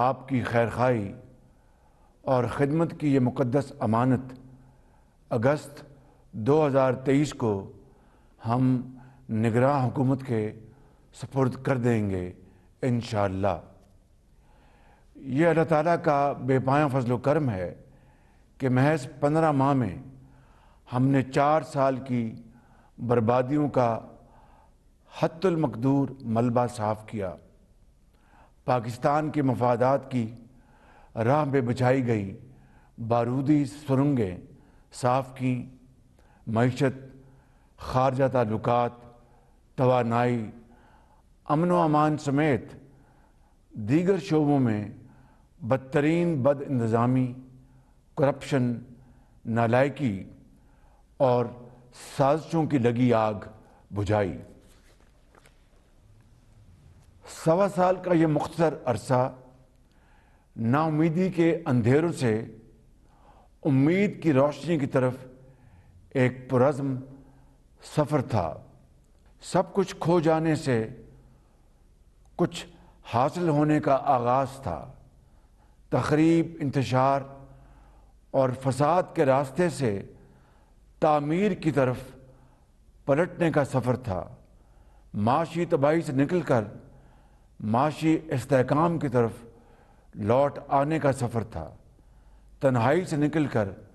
आपकी खैर खाई और ख़िदमत की ये मुक़दस अमानत अगस्त 2023 को हम निगरान हुकूमत के सपुर्द कर देंगे इन ये अल्लाह ताला का बेपाया फजल करम है कि महज पंद्रह माह में हमने चार साल की बर्बादियों का हतुलमकदूर मलबा साफ़ किया पाकिस्तान के मफादात की राह में बिछाई गई बारूदी सुरंगें साफ़ की मीशत खारजा ताल्लुक तोानाई अमन व अमान समेत दीगर शोबों में बदतरीन बद इंतज़ामी करप्शन नालायकी और साजिशों की लगी आग बुझाई सवा साल का ये मुख्तर अरसा नाउमीदी के अंधेरों से उम्मीद की रोशनी की तरफ एक पुरज़म सफ़र था सब कुछ खो जाने से कुछ हासिल होने का आगाज़ था तकरीब इंतशार और फसाद के रास्ते से तामीर की तरफ पलटने का सफ़र था माशी तबाही से निकल कर माशी इसकाम की तरफ लौट आने का सफ़र था तन्हाई से निकल कर